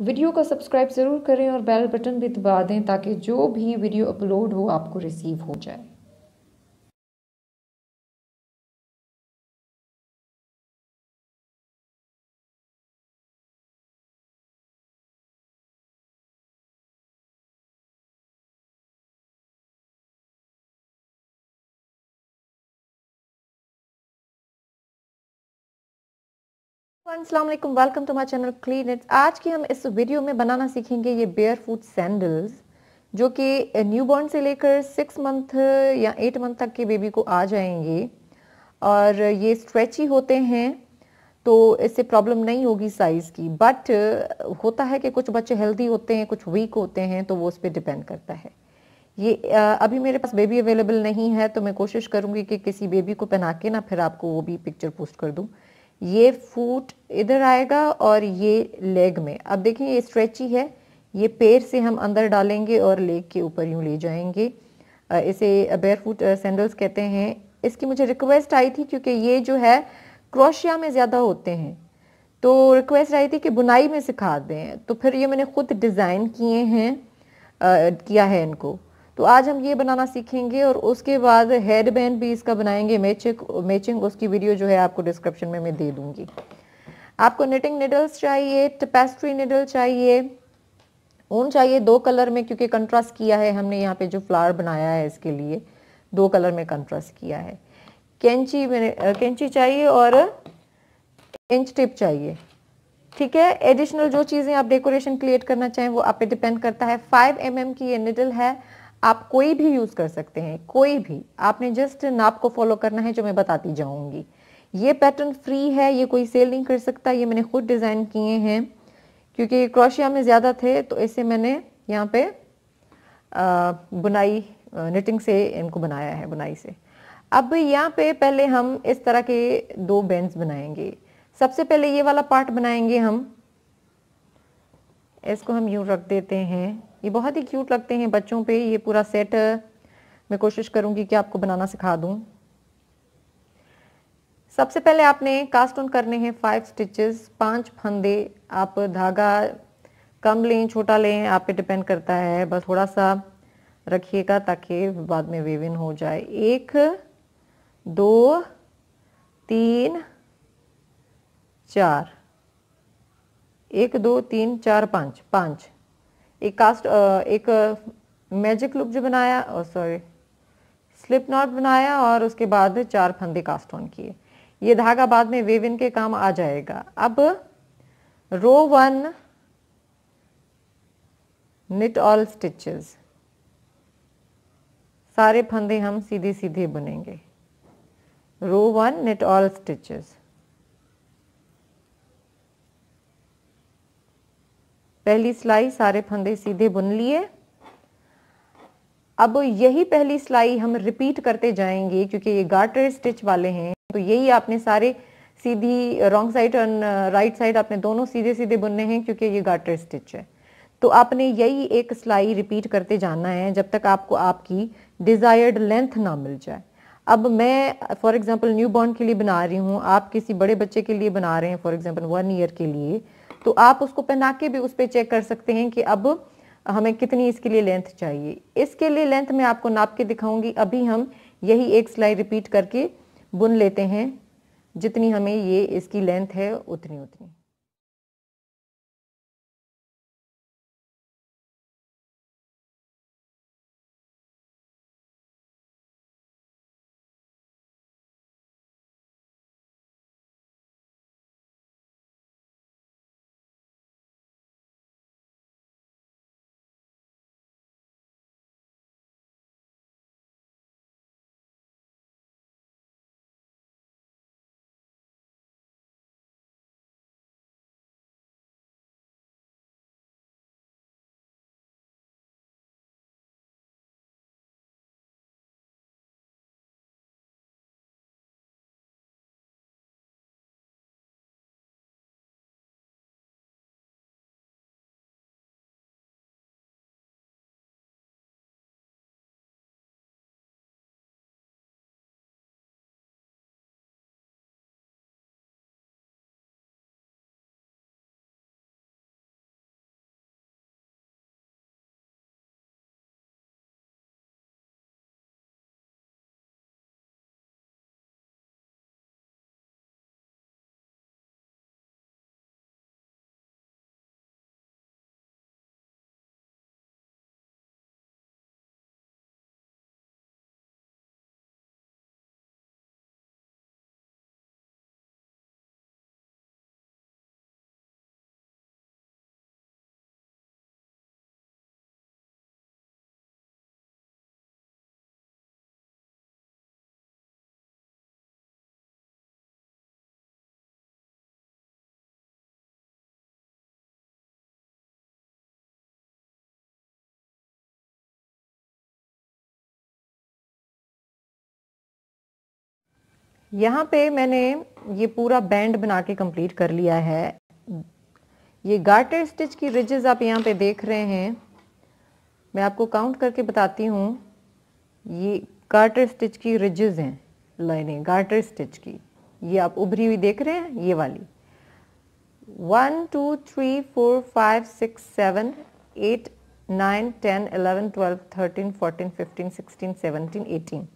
video को subscribe ज़रूर करें और बेल बटन भी दबा दें ताकि जो भी वीडियो अपलोड हो आपको रिसीव हो जाए असलम welcome to my channel clean its आज की हम इस वीडियो में बनाना सीखेंगे ये बेयर फूट सैंडल्स जो कि न्यू बॉर्न से लेकर सिक्स मंथ या एट मंथ तक के बेबी को आ जाएंगे और ये स्ट्रेची होते हैं तो इससे प्रॉब्लम नहीं होगी साइज़ की बट होता है कि कुछ बच्चे हेल्दी होते हैं कुछ वीक होते हैं तो वो उस पर डिपेंड करता है ये अभी मेरे पास बेबी अवेलेबल नहीं है तो मैं कोशिश करूँगी कि किसी बेबी को पहना के ना फिर आपको वो भी पिक्चर पोस्ट कर दूँ ये फूट इधर आएगा और ये लेग में अब देखिए ये स्ट्रेची है ये पैर से हम अंदर डालेंगे और लेग के ऊपर यूँ ले जाएंगे इसे बेयर फूट सैंडल्स कहते हैं इसकी मुझे रिक्वेस्ट आई थी क्योंकि ये जो है क्रोशिया में ज़्यादा होते हैं तो रिक्वेस्ट आई थी कि बुनाई में सिखा दें तो फिर ये मैंने ख़ुद डिज़ाइन किए हैं आ, किया है इनको तो आज हम ये बनाना सीखेंगे और उसके बाद हेड बैंड भी इसका बनाएंगे मैचिंग मैचिंग उसकी वीडियो जो है आपको डिस्क्रिप्शन में मैं दे दूंगी आपको निटिंग निडल्स चाहिए टपेस्ट्री निडल चाहिए ऊन चाहिए दो कलर में क्योंकि कंट्रास्ट किया है हमने यहाँ पे जो फ्लावर बनाया है इसके लिए दो कलर में कंट्रास्ट किया है कैंची मैंने कैंची चाहिए और इंच टिप चाहिए ठीक है एडिशनल जो चीज़ें आप डेकोरेशन क्रिएट करना चाहें वो आप पे डिपेंड करता है फाइव एम mm की ये निडल है आप कोई भी यूज़ कर सकते हैं कोई भी आपने जस्ट नाप को फॉलो करना है जो मैं बताती जाऊंगी ये पैटर्न फ्री है ये कोई सेल नहीं कर सकता ये मैंने खुद डिज़ाइन किए हैं क्योंकि ये क्रोशिया में ज़्यादा थे तो इसे मैंने यहाँ पे बुनाई निटिंग से इनको बनाया है बुनाई से अब यहाँ पे पहले हम इस तरह के दो बैंड बनाएंगे सबसे पहले ये वाला पार्ट बनाएंगे हम इसको हम यूँ रख देते हैं ये बहुत ही क्यूट लगते हैं बच्चों पे ये पूरा सेट मैं कोशिश करूंगी कि आपको बनाना सिखा दूं सबसे पहले आपने कास्ट ऑन करने हैं फाइव स्टिचेस पांच फंदे आप धागा कम लें छोटा लें आप पे डिपेंड करता है बस थोड़ा सा रखिएगा ताकि बाद में वेविन हो जाए एक दो तीन चार एक दो तीन चार पाँच पाँच एक कास्ट एक मैजिक लुक जो बनाया और सॉरी स्लिप नॉट बनाया और उसके बाद चार फंदे कास्ट ऑन किए ये धागा बाद में वेविन के काम आ जाएगा अब row one knit all stitches सारे फंदे हम सीधे सीधे बुनेंगे row one knit all stitches पहली सिलाई सारे फंदे सीधे बुन लिए अब यही पहली सिलाई हम रिपीट करते जाएंगे क्योंकि ये गार्टर स्टिच वाले हैं तो यही आपने सारे सीधी रॉन्ग साइड और राइट साइड आपने दोनों सीधे सीधे बुनने हैं क्योंकि ये गार्टर स्टिच है तो आपने यही एक सिलाई रिपीट करते जाना है जब तक आपको आपकी डिज़ायर्ड लेंथ ना मिल जाए अब मैं फॉर एग्ज़ाम्पल न्यू बॉर्न के लिए बना रही हूँ आप किसी बड़े बच्चे के लिए बना रहे हैं फॉर एग्ज़ाम्पल वन ईयर के लिए तो आप उसको पहना के भी उस पर चेक कर सकते हैं कि अब हमें कितनी इसके लिए लेंथ चाहिए इसके लिए लेंथ मैं आपको नाप के दिखाऊंगी अभी हम यही एक सिलाई रिपीट करके बुन लेते हैं जितनी हमें ये इसकी लेंथ है उतनी उतनी यहाँ पे मैंने ये पूरा बैंड बना के कंप्लीट कर लिया है ये गार्टर स्टिच की रिजेस आप यहाँ पे देख रहे हैं मैं आपको काउंट करके बताती हूँ ये गार्टर स्टिच की रिजेस हैं लाइनें गार्टर स्टिच की ये आप उभरी हुई देख रहे हैं ये वाली one two three four five six seven eight nine ten eleven twelve thirteen fourteen fifteen sixteen seventeen eighteen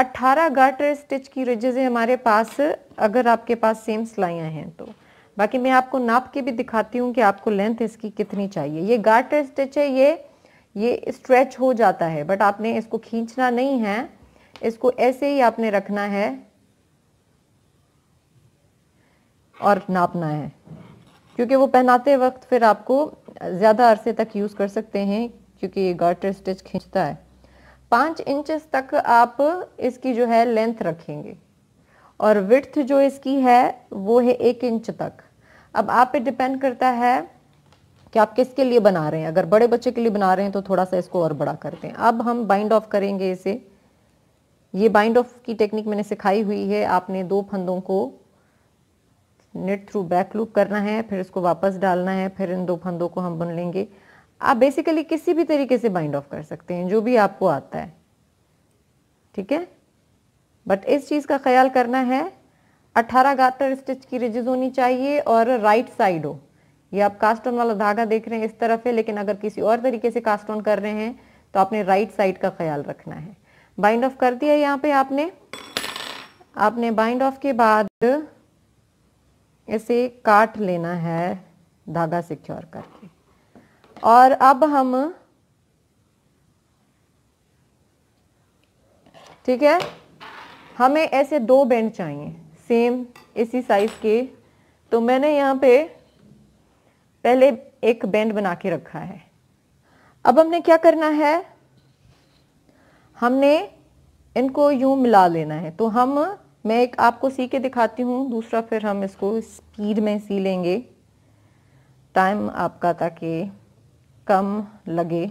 18 garter stitch की रिजेज है हमारे पास अगर आपके पास सेम सिलाइयाँ हैं तो बाकी मैं आपको नाप के भी दिखाती हूँ कि आपको लेंथ इसकी कितनी चाहिए ये गार्टर स्टिच है ये ये स्ट्रेच हो जाता है बट आपने इसको खींचना नहीं है इसको ऐसे ही आपने रखना है और नापना है क्योंकि वो पहनाते वक्त फिर आपको ज़्यादा अरसे तक यूज़ कर सकते हैं क्योंकि ये गार्टर स्टिच खींचता है पाँच इंचज तक आप इसकी जो है लेंथ रखेंगे और विथ जो इसकी है वो है एक इंच तक अब आप पे डिपेंड करता है कि आप किसके लिए बना रहे हैं अगर बड़े बच्चे के लिए बना रहे हैं तो थोड़ा सा इसको और बड़ा करते हैं अब हम बाइंड ऑफ करेंगे इसे ये बाइंड ऑफ की टेक्निक मैंने सिखाई हुई है आपने दो फंदों को नेट थ्रू बैक लूप करना है फिर इसको वापस डालना है फिर इन दो फंदों को हम बुन लेंगे आप बेसिकली किसी भी तरीके से बाइंड ऑफ कर सकते हैं जो भी आपको आता है ठीक है बट इस चीज़ का ख्याल करना है 18 गाटर स्टिच की रिजेज होनी चाहिए और राइट साइड हो ये आप कास्ट ऑन वाला धागा देख रहे हैं इस तरफ है लेकिन अगर किसी और तरीके से कास्ट ऑन कर रहे हैं तो आपने राइट साइड का ख्याल रखना है बाइंड ऑफ कर दिया यहाँ पे आपने आपने बाइंड ऑफ के बाद इसे काट लेना है धागा सिक्योर करके और अब हम ठीक है हमें ऐसे दो बैंड चाहिए सेम इसी साइज़ के तो मैंने यहाँ पे पहले एक बैंड बना के रखा है अब हमने क्या करना है हमने इनको यूं मिला लेना है तो हम मैं एक आपको सी के दिखाती हूँ दूसरा फिर हम इसको स्पीड में सी लेंगे टाइम आपका ताकि कम लगे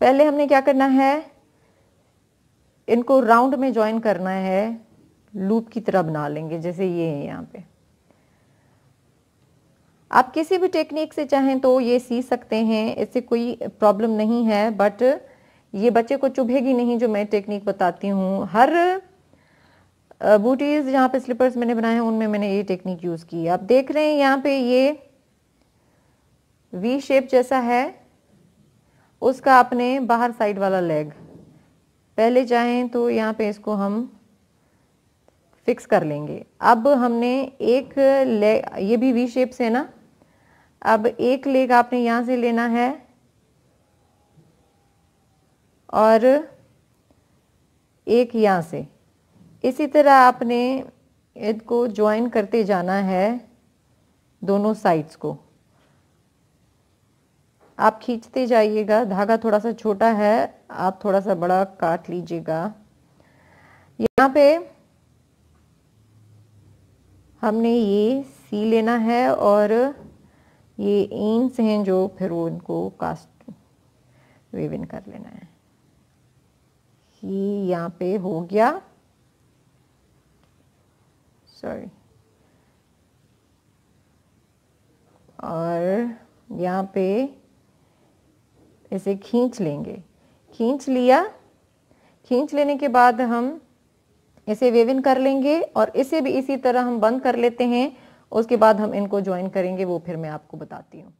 पहले हमने क्या करना है इनको राउंड में ज्वाइन करना है लूप की तरह बना लेंगे जैसे ये है यहाँ पे आप किसी भी टेक्निक से चाहें तो ये सीख सकते हैं इससे कोई प्रॉब्लम नहीं है बट ये बच्चे को चुभेगी नहीं जो मैं टेक्निक बताती हूँ हर बूटीज़ यहाँ पे स्लीपर्स मैंने बनाए हैं उनमें मैंने ये टेक्निक यूज़ की आप देख रहे हैं यहाँ पे ये वी शेप जैसा है उसका आपने बाहर साइड वाला लेग पहले चाहें तो यहाँ पे इसको हम फिक्स कर लेंगे अब हमने एक लेग ये भी वी शेप से ना अब एक लेग आपने यहाँ से लेना है और एक यहाँ से इसी तरह आपने इसको ज्वाइन करते जाना है दोनों साइड्स को आप खींचते जाइएगा धागा थोड़ा सा छोटा है आप थोड़ा सा बड़ा काट लीजिएगा यहाँ पे हमने ये सी लेना है और ये एम्स हैं जो फिर वो इनको कास्ट वेविन कर लेना है ये यहाँ पे हो गया सॉरी और यहाँ पे इसे खींच लेंगे खींच लिया खींच लेने के बाद हम इसे वेविन कर लेंगे और इसे भी इसी तरह हम बंद कर लेते हैं उसके बाद हम इनको ज्वाइन करेंगे वो फिर मैं आपको बताती हूँ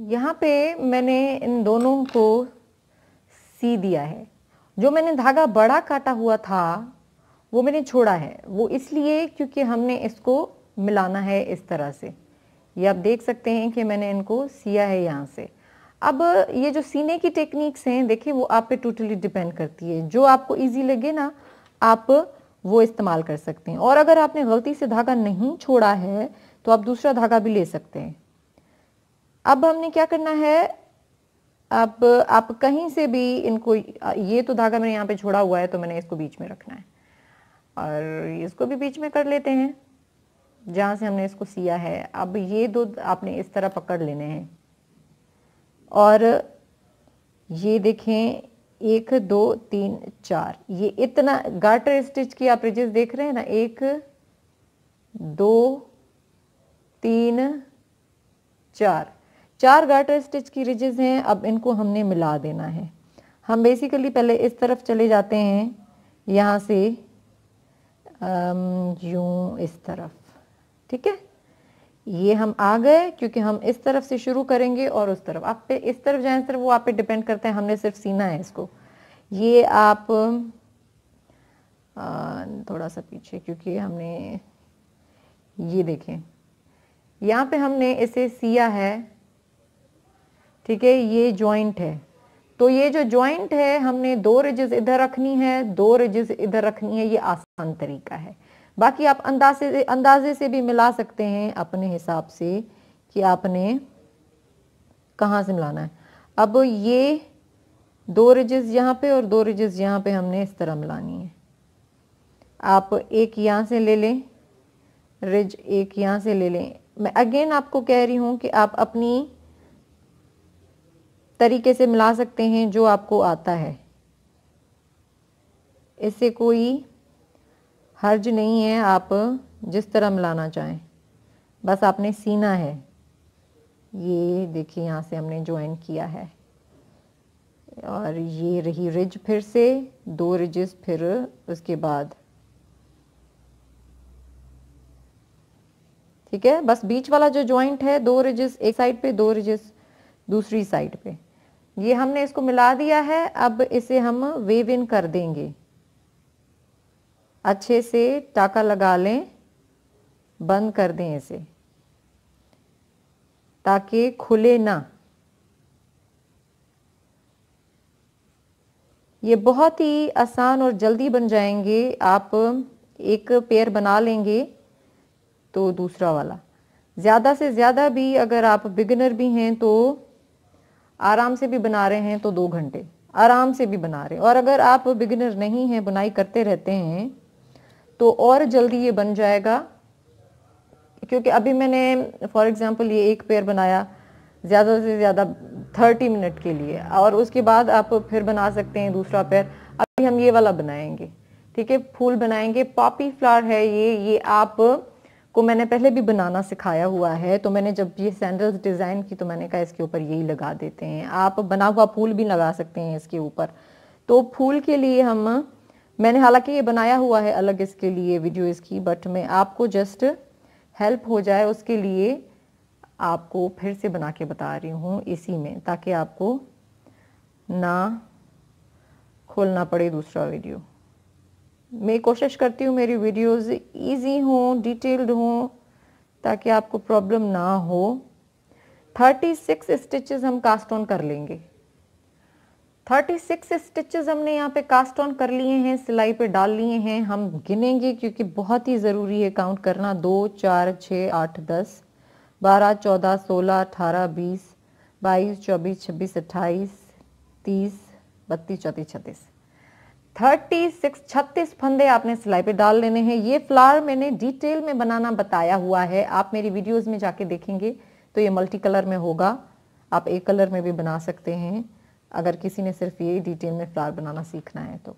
यहाँ पे मैंने इन दोनों को सी दिया है जो मैंने धागा बड़ा काटा हुआ था वो मैंने छोड़ा है वो इसलिए क्योंकि हमने इसको मिलाना है इस तरह से ये आप देख सकते हैं कि मैंने इनको सिया है यहाँ से अब ये जो सीने की टेक्निक्स हैं देखिए वो आप पे टोटली डिपेंड करती है जो आपको इजी लगे ना आप वो इस्तेमाल कर सकते हैं और अगर आपने गलती से धागा नहीं छोड़ा है तो आप दूसरा धागा भी ले सकते हैं अब हमने क्या करना है अब आप कहीं से भी इनको ये तो धागा मैंने यहाँ पे छोड़ा हुआ है तो मैंने इसको बीच में रखना है और इसको भी बीच में कर लेते हैं जहाँ से हमने इसको सिया है अब ये दो आपने इस तरह पकड़ लेने हैं और ये देखें एक दो तीन चार ये इतना गार्टर स्टिच की आप रिजेस देख रहे हैं ना एक दो तीन चार चार गार्टर स्टिच की रिजेज हैं अब इनको हमने मिला देना है हम बेसिकली पहले इस तरफ चले जाते हैं यहाँ से यूँ इस तरफ ठीक है ये हम आ गए क्योंकि हम इस तरफ से शुरू करेंगे और उस तरफ आप पे इस तरफ जाए तरफ वो आप पे डिपेंड करते हैं हमने सिर्फ सीना है इसको ये आप आ, थोड़ा सा पीछे क्योंकि हमने ये देखें यहाँ पे हमने इसे सिया है ठीक है ये जॉइंट है तो ये जो जॉइंट है हमने दो रिजिस इधर रखनी है दो रिजिस इधर रखनी है ये आसान तरीका है बाकी आप अंदाजे से अंदाजे से भी मिला सकते हैं अपने हिसाब से कि आपने कहाँ से मिलाना है अब ये दो रिजिस यहाँ पे और दो रिजिस यहाँ पे हमने इस तरह मिलानी है आप एक यहाँ से ले लें रिज एक यहाँ से ले लें मैं अगेन आपको कह रही हूँ कि आप अपनी तरीके से मिला सकते हैं जो आपको आता है इससे कोई हर्ज नहीं है आप जिस तरह मिलाना चाहें बस आपने सीना है ये देखिए यहाँ से हमने ज्वाइन किया है और ये रही रिज फिर से दो रिजेस फिर उसके बाद ठीक है बस बीच वाला जो ज्वाइंट है दो रिजेस एक साइड पे दो रिजेस दूसरी साइड पे ये हमने इसको मिला दिया है अब इसे हम वेव इन कर देंगे अच्छे से टाका लगा लें बंद कर दें इसे ताकि खुले ना ये बहुत ही आसान और जल्दी बन जाएंगे आप एक पेयर बना लेंगे तो दूसरा वाला ज़्यादा से ज़्यादा भी अगर आप बिगनर भी हैं तो आराम से भी बना रहे हैं तो दो घंटे आराम से भी बना रहे हैं और अगर आप बिगिनर नहीं हैं बुनाई करते रहते हैं तो और जल्दी ये बन जाएगा क्योंकि अभी मैंने फॉर एग्ज़ाम्पल ये एक पेयर बनाया ज़्यादा से ज़्यादा थर्टी मिनट के लिए और उसके बाद आप फिर बना सकते हैं दूसरा पेयर अभी हम ये वाला बनाएंगे ठीक है फूल बनाएंगे पॉपी फ्लावर है ये ये आप को मैंने पहले भी बनाना सिखाया हुआ है तो मैंने जब ये सैंडल्स डिज़ाइन की तो मैंने कहा इसके ऊपर यही लगा देते हैं आप बना हुआ फूल भी लगा सकते हैं इसके ऊपर तो फूल के लिए हम मैंने हालांकि ये बनाया हुआ है अलग इसके लिए वीडियो इसकी बट मैं आपको जस्ट हेल्प हो जाए उसके लिए आपको फिर से बना के बता रही हूँ इसी में ताकि आपको ना खोलना पड़े दूसरा वीडियो मैं कोशिश करती हूँ मेरी वीडियोस इजी हों डिटेल्ड हों ताकि आपको प्रॉब्लम ना हो 36 स्टिचेस हम कास्ट ऑन कर लेंगे 36 स्टिचेस हमने यहाँ पे कास्ट ऑन कर लिए हैं सिलाई पे डाल लिए हैं हम गिनेंगे क्योंकि बहुत ही ज़रूरी है काउंट करना दो चार छः आठ दस बारह चौदह सोलह अठारह बीस बाईस चौबीस छब्बीस अट्ठाईस तीस बत्तीस चौंतीस छत्तीस थर्टी सिक्स छत्तीस फंदे आपने सिलाई पे डाल लेने हैं ये फ्लावर मैंने डिटेल में बनाना बताया हुआ है आप मेरी वीडियोस में जाके देखेंगे तो ये मल्टी कलर में होगा आप एक कलर में भी बना सकते हैं अगर किसी ने सिर्फ ये डिटेल में फ्लावर बनाना सीखना है तो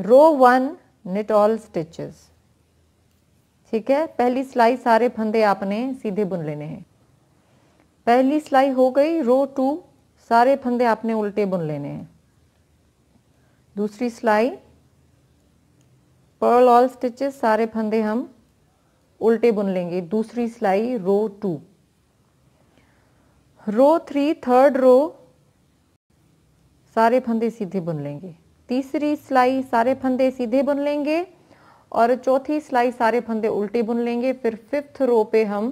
row one knit all stitches ठीक है पहली सिलाई सारे फंदे आपने सीधे बुन लेने हैं पहली सिलाई हो गई रो टू सारे फंदे आपने उल्टे बुन लेने हैं दूसरी सिलाई पर्ल ऑल स्टिचेस सारे फंदे हम उल्टे बुन लेंगे दूसरी सिलाई row two row three third row सारे फंदे सीधे बुन लेंगे तीसरी सिलाई सारे फंदे सीधे बुन लेंगे और चौथी सिलाई सारे फंदे उल्टे बुन लेंगे फिर फिफ्थ रो पे हम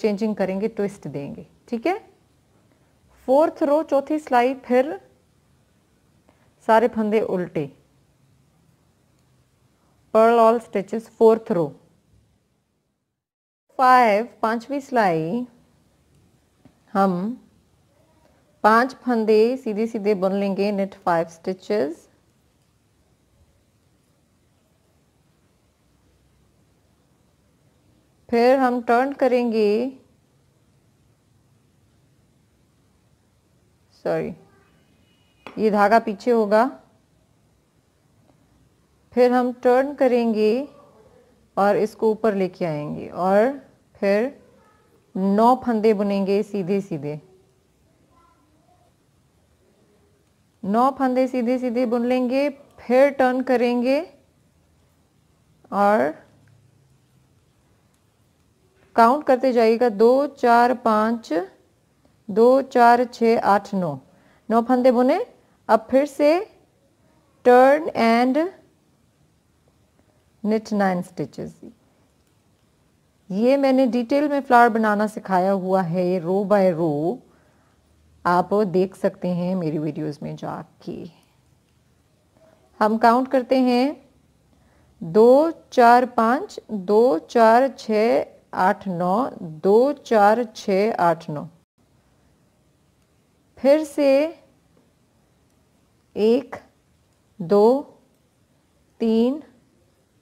चेंजिंग करेंगे ट्विस्ट देंगे ठीक है फोर्थ रो चौथी सिलाई फिर सारे फंदे उल्टे purl all stitches fourth row five पांचवी सिलाई हम पांच फंदे सीधे सीधे बुन लेंगे नेट फाइव स्टिचेस फिर हम टर्न करेंगे सॉरी ये धागा पीछे होगा फिर हम टर्न करेंगे और इसको ऊपर लेके आएंगे और फिर नौ फंदे बुनेंगे सीधे सीधे नौ फंदे सीधे सीधे बुन लेंगे फिर टर्न करेंगे और काउंट करते जाइएगा दो चार पाँच दो चार छ आठ नौ नौ फंदे बुने अब फिर से turn and knit nine stitches ये मैंने डिटेल में फ्लावर बनाना सिखाया हुआ है रो बाय रो आप देख सकते हैं मेरी वीडियोस में जाके हम काउंट करते हैं दो चार पाँच दो चार छ आठ नौ दो चार छ आठ नौ फिर से एक दो तीन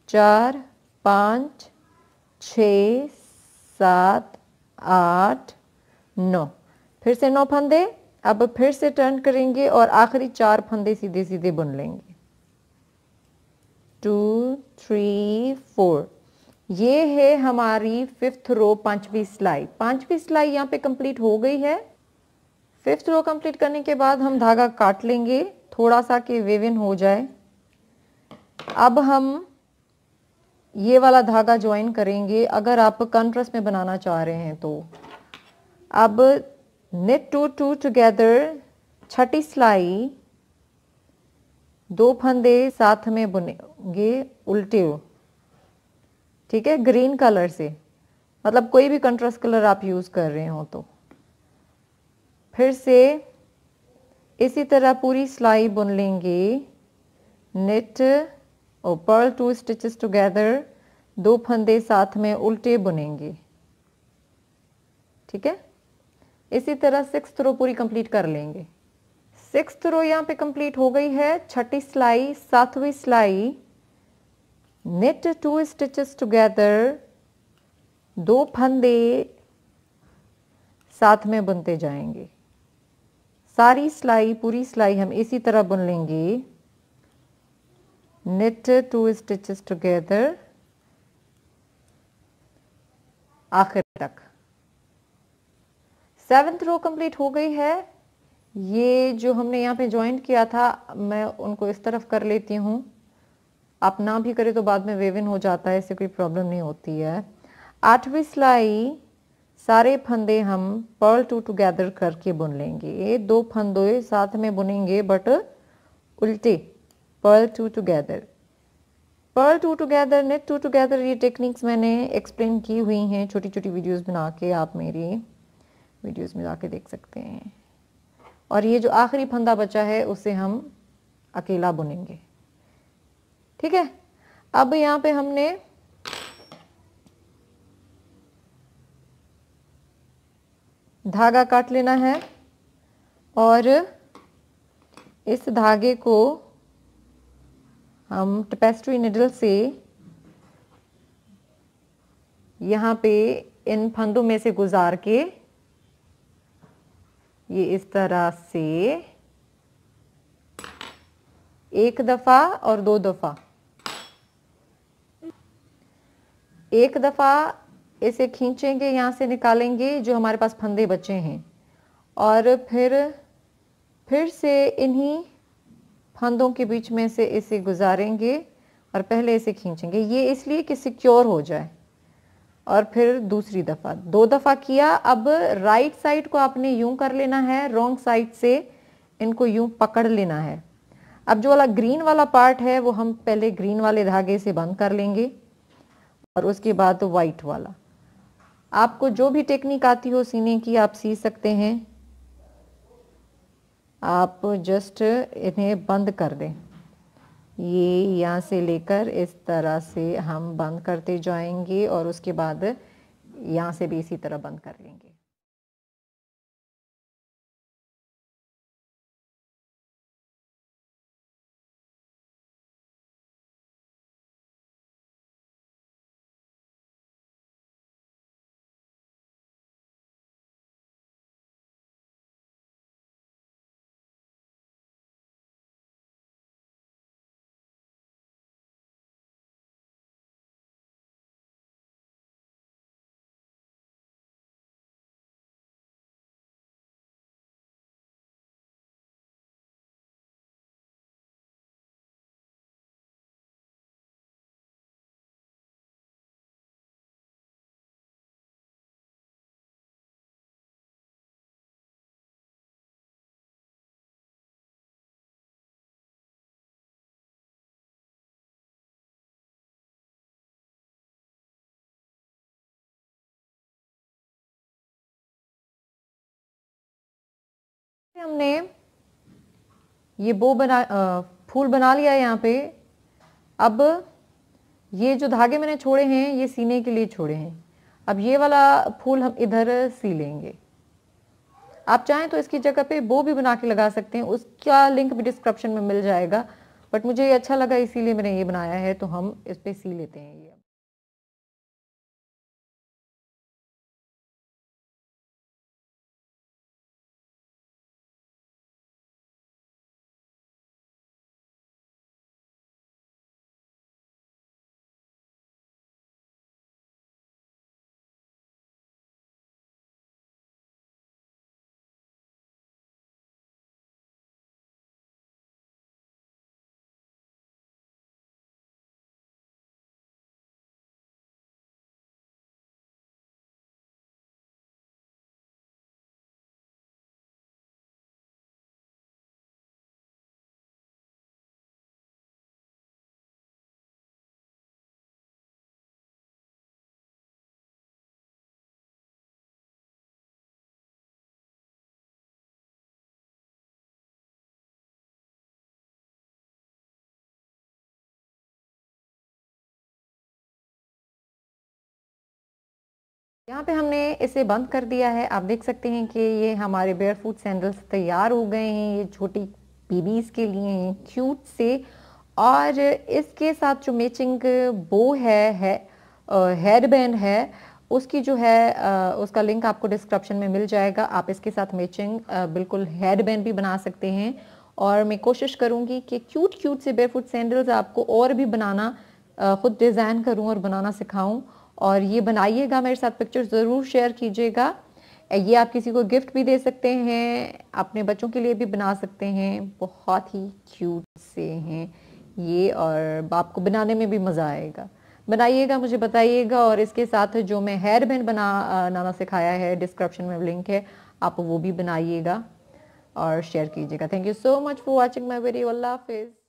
चार पाँच छ सात आठ नौ फिर से नौ फंदे अब फिर से टर्न करेंगे और आखिरी चार फंदे सीधे सीधे बुन लेंगे टू थ्री फोर ये है हमारी फिफ्थ रो पांचवी सिलाई पांचवी सिलाई यहाँ पे कंप्लीट हो गई है फिफ्थ रो कंप्लीट करने के बाद हम धागा काट लेंगे थोड़ा सा कि वेविन हो जाए अब हम ये वाला धागा ज्वाइन करेंगे अगर आप कंट्रस में बनाना चाह रहे हैं तो अब नेट टू टू टुगेदर छठी सिलाई दो फंदे साथ में बुनेंगे उल्टे ठीक है ग्रीन कलर से मतलब कोई भी कंट्रास्ट कलर आप यूज़ कर रहे हो तो फिर से इसी तरह पूरी सिलाई बुन लेंगे नेट और पर्ल टू स्टिचेस टुगेदर दो फंदे साथ में उल्टे बुनेंगे ठीक है इसी तरह सिक्स रो पूरी कंप्लीट कर लेंगे सिक्स रो यहाँ पे कंप्लीट हो गई है छठी सिलाई सातवीं सिलाई नेट टू स्टिचेस टुगेदर दो फंदे साथ में बुनते जाएंगे सारी सिलाई पूरी सिलाई हम इसी तरह बुन लेंगे knit टू स्टिचेस टुगेदर आखिर तक सेवन्थ रो कंप्लीट हो गई है ये जो हमने यहाँ पे ज्वाइंट किया था मैं उनको इस तरफ कर लेती हूँ आप ना भी करें तो बाद में वेविन हो जाता है इससे कोई प्रॉब्लम नहीं होती है आठवीं सिलाई सारे फंदे हम पर्ल टू टुगेदर करके बुन लेंगे ये दो फंदे साथ में बुनेंगे बट उल्टे purl two together purl two together knit two together ये टेक्निक्स मैंने एक्सप्लेन की हुई हैं छोटी छोटी वीडियोस बना के आप मेरी वीडियोस में जाके देख सकते हैं और ये जो आखिरी फंदा बचा है उसे हम अकेला बुनेंगे ठीक है अब यहाँ पे हमने धागा काट लेना है और इस धागे को हम टपेस्ट्री निडल से यहाँ पे इन फंदों में से गुजार के ये इस तरह से एक दफ़ा और दो दफ़ा एक दफ़ा इसे खींचेंगे यहाँ से निकालेंगे जो हमारे पास फंदे बचे हैं और फिर फिर से इन्हीं फंदों के बीच में से इसे गुजारेंगे और पहले इसे खींचेंगे ये इसलिए कि सिक्योर हो जाए और फिर दूसरी दफ़ा दो दफ़ा किया अब राइट साइड को आपने यूं कर लेना है रॉन्ग साइड से इनको यूं पकड़ लेना है अब जो वाला ग्रीन वाला पार्ट है वो हम पहले ग्रीन वाले धागे से बंद कर लेंगे और उसके बाद वाइट वाला आपको जो भी टेक्निक आती हो सीने की आप सी सकते हैं आप जस्ट इन्हें बंद कर दें ये यहाँ से लेकर इस तरह से हम बंद करते जाएंगे और उसके बाद यहाँ से भी इसी तरह बंद कर लेंगे हमने ये बो बना आ, फूल बना लिया है यहाँ पे अब ये जो धागे मैंने छोड़े हैं ये सीने के लिए छोड़े हैं अब ये वाला फूल हम इधर सी लेंगे आप चाहें तो इसकी जगह पे बो भी बना के लगा सकते हैं उसका लिंक भी डिस्क्रिप्शन में मिल जाएगा बट मुझे ये अच्छा लगा इसीलिए मैंने ये बनाया है तो हम इस पर सी लेते हैं ये यहाँ पे हमने इसे बंद कर दिया है आप देख सकते हैं कि ये हमारे बेयर फूट सैंडल्स तैयार हो गए हैं ये छोटी बेबीज़ के लिए हैं क्यूट से और इसके साथ जो मैचिंग बो है, है हेड बैंड है उसकी जो है उसका लिंक आपको डिस्क्रिप्शन में मिल जाएगा आप इसके साथ मैचिंग बिल्कुल हेड बैंड भी बना सकते हैं और मैं कोशिश करूँगी कि क्यूट क्यूट से बेयर फुट सैंडल्स आपको और भी बनाना ख़ुद डिज़ाइन करूँ और बनाना सिखाऊँ और ये बनाइएगा मेरे साथ पिक्चर ज़रूर शेयर कीजिएगा ये आप किसी को गिफ्ट भी दे सकते हैं अपने बच्चों के लिए भी बना सकते हैं बहुत ही क्यूट से हैं ये और आपको बनाने में भी मज़ा आएगा बनाइएगा मुझे बताइएगा और इसके साथ जो मैं हेयर बैंड बनाना सिखाया है डिस्क्रिप्शन में लिंक है आप वो भी बनाइएगा और शेयर कीजिएगा thank you so much for watching my very अल्लाह हाफिज़